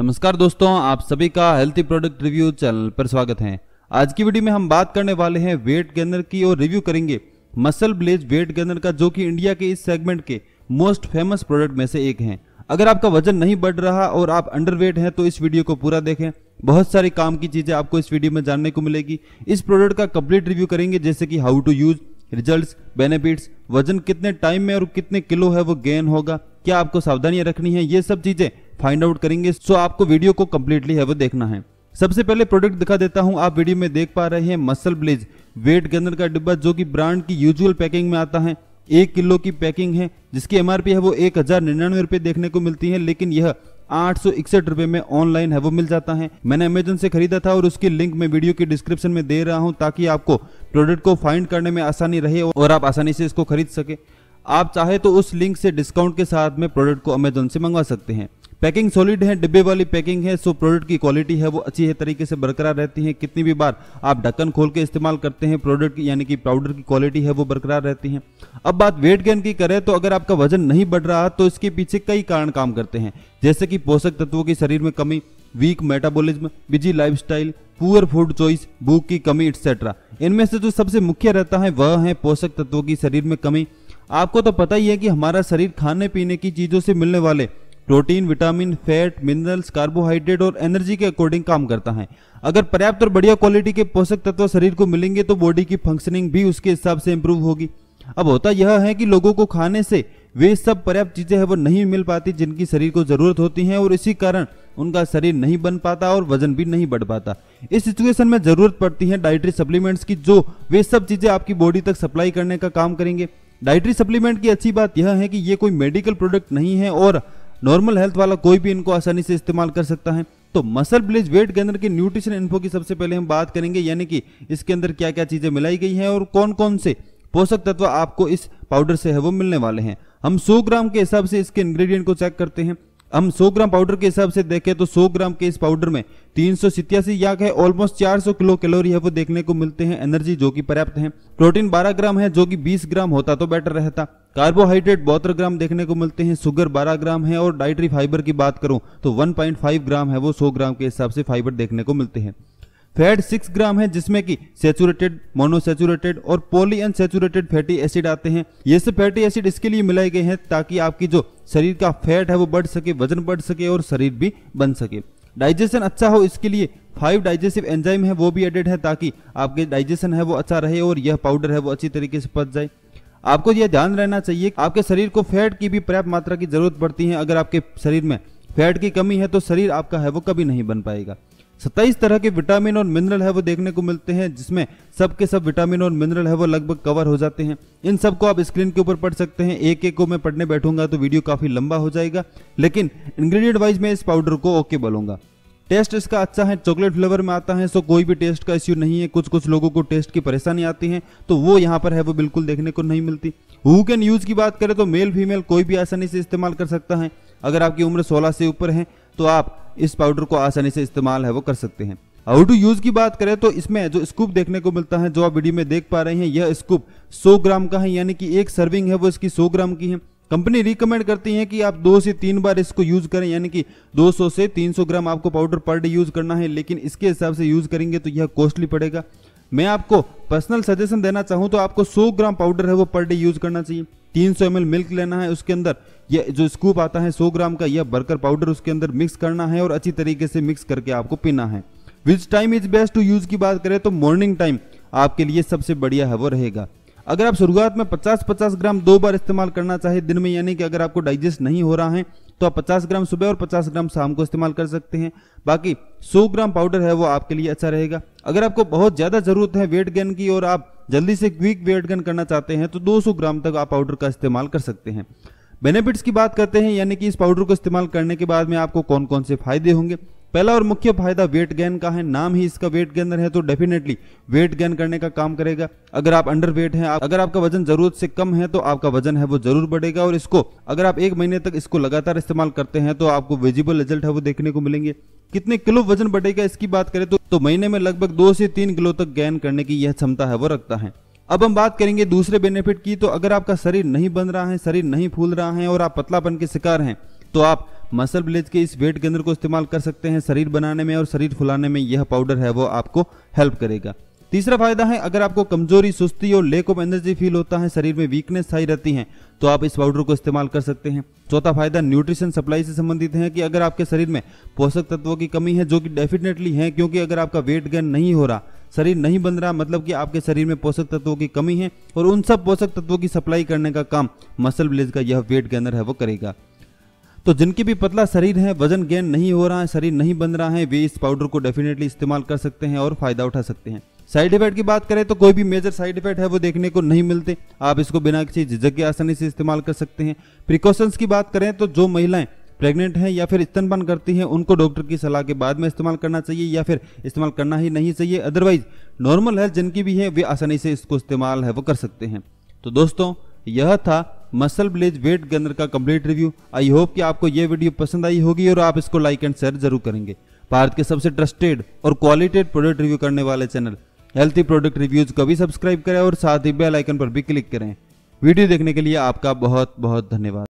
नमस्कार दोस्तों आप सभी का हेल्थी प्रोडक्ट रिव्यू चैनल पर स्वागत है आज की वीडियो में हम बात करने वाले हैं वेट गेनर की और रिव्यू करेंगे मसल ब्लेज वेट गेनर का जो कि इंडिया के इस सेगमेंट के मोस्ट फेमस प्रोडक्ट में से एक है अगर आपका वजन नहीं बढ़ रहा और आप अंडरवेट हैं तो इस वीडियो को पूरा देखें बहुत सारी काम की चीजें आपको इस वीडियो में जानने को मिलेगी इस प्रोडक्ट का कंप्लीट रिव्यू करेंगे जैसे कि how to use results benefits वजन कितने टाइम में और कितने किलो है वो गेन होगा क्या आपको सावधानियां रखनी है ये सब चीजें फाइंड आउट करेंगे सो आपको वीडियो को कम्प्लीटली है वो देखना है सबसे पहले प्रोडक्ट दिखा देता हूँ आप वीडियो में देख पा रहे हैं मसल ब्लेज वेट गनर का डिब्बा जो कि ब्रांड की यूजुअल पैकिंग में आता है एक किलो की पैकिंग है जिसकी एमआरपी है वो एक हजार निन्यानवे रुपए देखने को मिलती है लेकिन यह आठ सौ इकसठ रुपए में ऑनलाइन है वो मिल जाता है मैंने अमेजन से खरीदा था और उसकी लिंक मैं वीडियो के डिस्क्रिप्शन में दे रहा हूँ ताकि आपको प्रोडक्ट को फाइंड करने में आसानी रहे और आप आसानी से इसको खरीद सके आप चाहे तो उस लिंक से डिस्काउंट के साथ में प्रोडक्ट को अमेजोन से मंगवा सकते हैं पैकिंग सॉलिड है डिब्बे वाली पैकिंग है सो प्रोडक्ट की क्वालिटी है वो अच्छी है तरीके से बरकरार रहती है कितनी भी बार आप ढक्कन खोल के इस्तेमाल करते हैं प्रोडक्ट की यानी कि पाउडर की क्वालिटी है वो बरकरार रहती है अब बात वेट गेन की करें तो अगर आपका वजन नहीं बढ़ रहा तो इसके पीछे कई कारण काम करते हैं जैसे कि पोषक तत्वों की शरीर में कमी weak metabolism busy lifestyle poor food choice भूख की कमी एक्सेट्रा इनमें से जो सबसे मुख्य रहता है वह है पोषक तत्वों की शरीर में कमी आपको तो पता ही है कि हमारा शरीर खाने पीने की चीज़ों से मिलने वाले protein vitamin fat minerals carbohydrate और एनर्जी के अकॉर्डिंग काम करता है अगर पर्याप्त और बढ़िया क्वालिटी के पोषक तत्व शरीर को मिलेंगे तो बॉडी की फंक्शनिंग भी उसके हिसाब से इम्प्रूव होगी अब होता यह है कि लोगों को खाने से वे सब पर्याप्त चीजें हैं वो नहीं मिल पाती जिनकी शरीर को जरूरत होती है और इसी कारण उनका शरीर नहीं बन पाता और वजन भी नहीं बढ़ पाता इस सिचुएशन में जरूरत पड़ती है डाइट्री सप्लीमेंट्स की जो वे सब चीजें आपकी बॉडी तक सप्लाई करने का काम करेंगे डाइटरी सप्लीमेंट की अच्छी बात यह है कि ये कोई मेडिकल प्रोडक्ट नहीं है और नॉर्मल हेल्थ वाला कोई भी इनको आसानी से इस्तेमाल कर सकता है तो मसल ब्लेज वेट गेनर की न्यूट्रिशन इन्फो की सबसे पहले हम बात करेंगे यानी कि इसके अंदर क्या क्या चीज़ें मिलाई गई हैं और कौन कौन से पोषक तत्व आपको इस पाउडर से है वो मिलने वाले हैं हम 100 ग्राम के हिसाब से इसके इंग्रेडिएंट को चेक करते हैं हम 100 ग्राम पाउडर के हिसाब से देखें तो 100 ग्राम के इस पाउडर में तीन सौ सितयासी याक है ऑलमोस्ट 400 किलो कैलोरी है वो देखने को मिलते हैं एनर्जी जो कि पर्याप्त है प्रोटीन 12 ग्राम है जो कि 20 ग्राम होता तो बेटर रहता कार्बोहाइड्रेट बहत्तर ग्राम देखने को मिलते हैं शुगर 12 ग्राम है और डाइट्री फाइबर की बात करूं तो 1.5 ग्राम है वो 100 ग्राम के हिसाब से फाइबर देखने को मिलते हैं फैट सिक्स ग्राम है जिसमें कि सेचुरेटेड मोनोसेचुरेटेड और पोली अनसेचुरेटेड फैटी एसिड आते हैं ये सब फैटी एसिड इसके लिए मिलाए गए हैं ताकि आपकी जो शरीर का फैट है वो बढ़ सके वजन बढ़ सके और शरीर भी बन सके डाइजेशन अच्छा हो इसके लिए फाइव डाइजेस्टिव एंजाइम है वो भी एडेड है ताकि आपके डाइजेशन है वो अच्छा रहे और यह पाउडर है वो अच्छी तरीके से पच जाए आपको यह ध्यान रहना चाहिए आपके शरीर को फैट की भी पर्याप्त मात्रा की जरूरत पड़ती है अगर आपके शरीर में फैट की कमी है तो शरीर आपका है वो कभी नहीं बन पाएगा सत्ताईस तरह के विटामिन और मिनरल है वो देखने को मिलते हैं जिसमें सबके सब विटामिन और मिनरल है वो लगभग कवर हो जाते हैं इन सब को आप स्क्रीन के ऊपर पढ़ सकते हैं एक एक को मैं पढ़ने बैठूंगा तो वीडियो काफ़ी लंबा हो जाएगा लेकिन इंग्रेडिएंट वाइज मैं इस पाउडर को ओके बोलूंगा टेस्ट इसका अच्छा है चॉकलेट फ्लेवर में आता है सो कोई भी टेस्ट का इश्यू नहीं है कुछ कुछ लोगों को टेस्ट की परेशानी आती है तो वो यहाँ पर है वो बिल्कुल देखने को नहीं मिलती हु कैन यूज़ की बात करें तो मेल फीमेल कोई भी आसानी से इस्तेमाल कर सकता है अगर आपकी उम्र 16 से ऊपर है तो आप इस पाउडर को आसानी से इस्तेमाल है वो कर सकते हैं हाउ टू यूज की बात करें तो इसमें जो स्कूप देखने को मिलता है जो आप वीडियो में देख पा रहे हैं यह स्कूप 100 ग्राम का है यानी कि एक सर्विंग है वो इसकी 100 ग्राम की है कंपनी रिकमेंड करती है कि आप दो से तीन बार इसको यूज करें यानी कि 200 से 300 ग्राम आपको पाउडर पर डे यूज करना है लेकिन इसके हिसाब से यूज करेंगे तो यह कॉस्टली पड़ेगा मैं आपको पर्सनल सजेशन देना चाहूँ तो आपको सौ ग्राम पाउडर है वो पर डे यूज करना चाहिए तीन सौ मिल्क लेना है उसके अंदर यह जो स्कूप आता है 100 ग्राम का यह बर्कर पाउडर उसके अंदर मिक्स करना है और अच्छी तरीके से मिक्स करके आपको पीना है which time is best to use की बात करें तो मॉर्निंग टाइम आपके लिए सबसे बढ़िया है वो रहेगा अगर आप शुरुआत में 50-50 ग्राम दो बार इस्तेमाल करना चाहे दिन में यानी कि अगर आपको डाइजेस्ट नहीं हो रहा है तो आप 50 ग्राम सुबह और 50 ग्राम शाम को इस्तेमाल कर सकते हैं बाकी 100 ग्राम पाउडर है वो आपके लिए अच्छा रहेगा अगर आपको बहुत ज़्यादा ज़रूरत है वेट गेन की और आप जल्दी से क्विक वेट गन करना चाहते हैं तो 200 ग्राम तक आप पाउडर का इस्तेमाल कर सकते हैं बेनिफिट्स की बात करते हैं यानी कि इस पाउडर को इस्तेमाल करने के बाद में आपको कौन कौन से फायदे होंगे पहला और मुख्य फायदा वेट गेन का है नाम ही इसका वेट गेनर है तो डेफिनेटली वेट गेन करने का काम करेगा अगर आप अंडर वेट हैं अगर आपका वजन जरूरत से कम है तो आपका वजन है वो जरूर बढ़ेगा और इसको अगर आप एक महीने तक इसको लगातार इस्तेमाल करते हैं तो आपको विजिबल रिजल्ट है वो देखने को मिलेंगे कितने किलो वजन बढ़ेगा इसकी बात करें तो, तो महीने में लगभग दो से तीन किलो तक गैन करने की यह क्षमता है वो रखता है अब हम बात करेंगे दूसरे बेनिफिट की तो अगर आपका शरीर नहीं बन रहा है शरीर नहीं फूल रहा है और आप पतलापन के शिकार हैं तो आप मसल ब्लेज के इस वेट गेनर को इस्तेमाल कर सकते हैं शरीर बनाने में और शरीर फुलाने में यह पाउडर है वो आपको हेल्प करेगा तीसरा फायदा है अगर आपको कमजोरी सुस्ती और लेक ऑफ एनर्जी फील होता है शरीर में वीकनेस आई रहती है तो आप इस पाउडर को इस्तेमाल कर सकते हैं चौथा फायदा न्यूट्रिशन सप्लाई से संबंधित है कि अगर आपके शरीर में पोषक तत्वों की कमी है जो कि डेफिनेटली है क्योंकि अगर आपका वेट गेन नहीं हो रहा शरीर नहीं बन रहा मतलब कि आपके शरीर में पोषक तत्वों की कमी है और उन सब पोषक तत्वों की सप्लाई करने का काम मसल ब्लेज का यह वेट गेनर है वो करेगा तो जिनके भी पतला शरीर है वजन गेन नहीं हो रहा है शरीर नहीं बन रहा है वे इस पाउडर को डेफिनेटली इस्तेमाल कर सकते हैं और फायदा उठा सकते हैं साइड इफेक्ट की बात करें तो कोई भी मेजर साइड इफेक्ट है वो देखने को नहीं मिलते आप इसको बिना किसी झिझक के आसानी से इस्तेमाल कर सकते हैं प्रिकॉशंस की बात करें तो जो महिलाएं प्रेग्नेंट हैं या फिर स्तनपान करती हैं उनको डॉक्टर की सलाह के बाद में इस्तेमाल करना चाहिए या फिर इस्तेमाल करना ही नहीं चाहिए अदरवाइज नॉर्मल हेल्थ जिनकी भी है वे आसानी से इसको इस्तेमाल है वो कर सकते हैं तो दोस्तों यह था मसल ब्लेज वेट गनर का कंप्लीट रिव्यू आई होप कि आपको ये वीडियो पसंद आई होगी और आप इसको लाइक एंड शेयर जरूर करेंगे भारत के सबसे ट्रस्टेड और क्वालिटेड प्रोडक्ट रिव्यू करने वाले चैनल हेल्थी प्रोडक्ट रिव्यूज को भी सब्सक्राइब करें और साथ ही बेल आइकन पर भी क्लिक करें वीडियो देखने के लिए आपका बहुत बहुत धन्यवाद